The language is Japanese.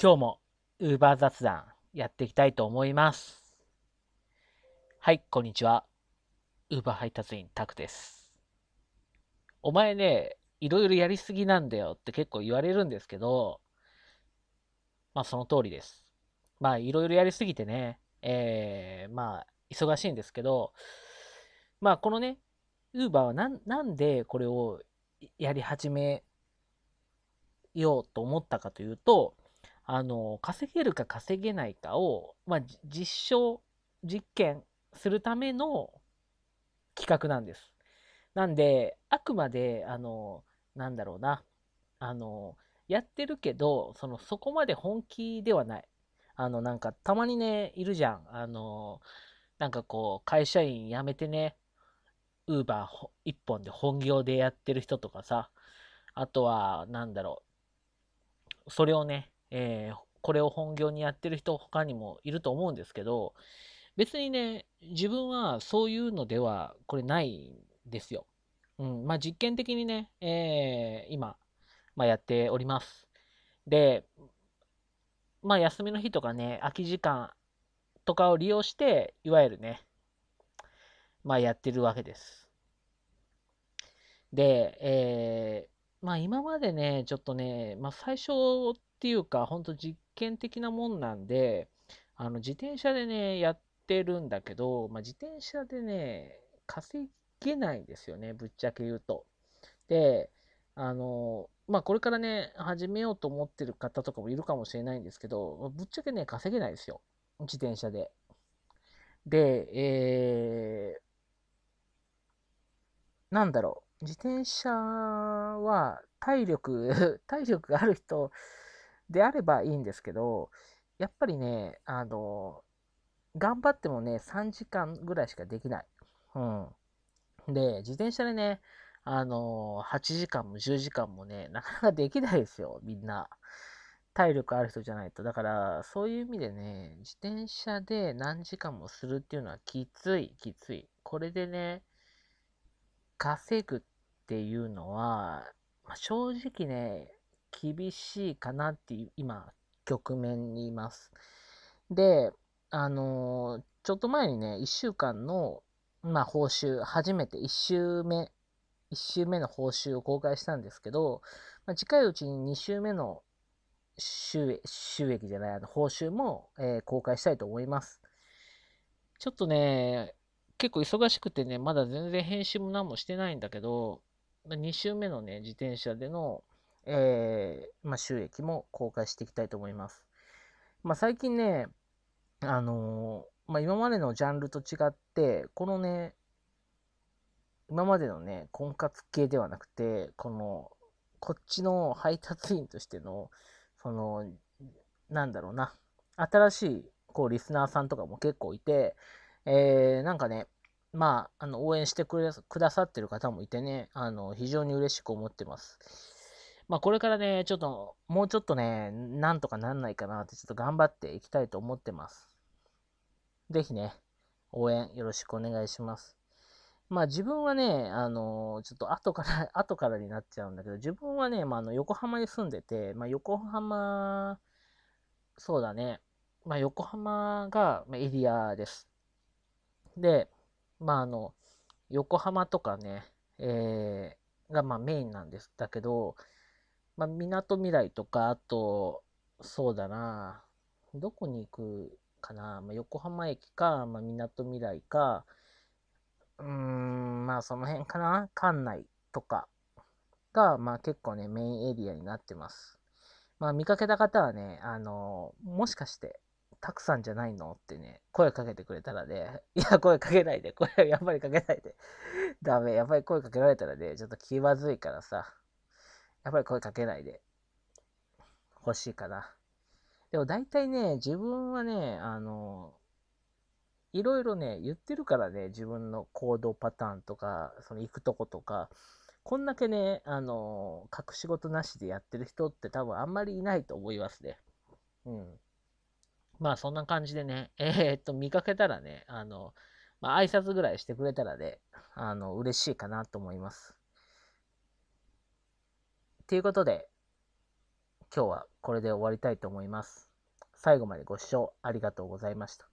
今日も Uber 雑談やっていきたいと思います。はい、こんにちは。Uber 配達員タクです。お前ね、いろいろやりすぎなんだよって結構言われるんですけど、まあその通りです。まあいろいろやりすぎてね、えー、まあ忙しいんですけど、まあこのね、Uber はなんでこれをやり始めようと思ったかというと、あの稼げるか稼げないかを、まあ、実証実験するための企画なんです。なんであくまであのなんだろうなあのやってるけどそのそこまで本気ではない。あのなんかたまにねいるじゃん。あのなんかこう会社員辞めてねウーバー1本で本業でやってる人とかさあとは何だろうそれをねえー、これを本業にやってる人他にもいると思うんですけど、別にね、自分はそういうのではこれないんですよ。うん、まあ実験的にね、えー、今、まあ、やっております。で、まあ休みの日とかね、空き時間とかを利用して、いわゆるね、まあやってるわけです。で、えー、まあ今までね、ちょっとね、まあ最初っていうか、ほんと実験的なもんなんで、あの、自転車でね、やってるんだけど、まあ、自転車でね、稼げないんですよね、ぶっちゃけ言うと。で、あの、まあ、これからね、始めようと思ってる方とかもいるかもしれないんですけど、ぶっちゃけね、稼げないですよ。自転車で。で、えー、なんだろう。自転車は体力、体力がある人であればいいんですけど、やっぱりね、あの、頑張ってもね、3時間ぐらいしかできない。うん。で、自転車でね、あの、8時間も10時間もね、なかなかできないですよ、みんな。体力ある人じゃないと。だから、そういう意味でね、自転車で何時間もするっていうのはきつい、きつい。これでね、稼ぐっていうのは、まあ、正直ね、厳しいかなっていう今局面にいます。で、あのちょっと前にね、1週間の、まあ、報酬、初めて1週目、1週目の報酬を公開したんですけど、まあ、近いうちに2週目の収益じゃない、あの報酬も、えー、公開したいと思います。ちょっとね、結構忙しくてね、まだ全然編集も何もしてないんだけど、2週目のね、自転車でのえー、まあ、収益も公開していきたいと思います。まあ、最近ね、あのー、まあ、今までのジャンルと違って、このね、今までのね、婚活系ではなくて、この、こっちの配達員としての、その、なんだろうな、新しい、こう、リスナーさんとかも結構いて、えー、なんかね、まあ、あの応援してくださってる方もいてね、あの非常に嬉しく思ってます。まあ、これからね、ちょっと、もうちょっとね、なんとかなんないかなって、ちょっと頑張っていきたいと思ってます。ぜひね、応援よろしくお願いします。まあ自分はね、あのちょっと後から、後からになっちゃうんだけど、自分はね、まあ、あの横浜に住んでて、まあ、横浜、そうだね、まあ、横浜がエリアです。で、まああの、横浜とかね、えー、がまメインなんですだけど、まあ、みなととか、あと、そうだな、どこに行くかな、まあ、横浜駅か、まあ、みなか、うーん、まあ、その辺かな、館内とかが、まあ、結構ね、メインエリアになってます。まあ、見かけた方はね、あの、もしかして、たくさんじゃないのってね、声かけてくれたらね、いや、声かけないで、これやっぱりかけないで。ダメ、やっぱり声かけられたらね、ちょっと気まずいからさ、やっぱり声かけないで欲しいかな。でも大体ね、自分はね、あの、いろいろね、言ってるからね、自分の行動パターンとか、その行くとことか、こんだけね、あの、隠し事なしでやってる人って多分あんまりいないと思いますね。うん。まあそんな感じでね、えー、っと、見かけたらね、あの、まあ、挨拶ぐらいしてくれたらね、あの、嬉しいかなと思います。ということで、今日はこれで終わりたいと思います。最後までご視聴ありがとうございました。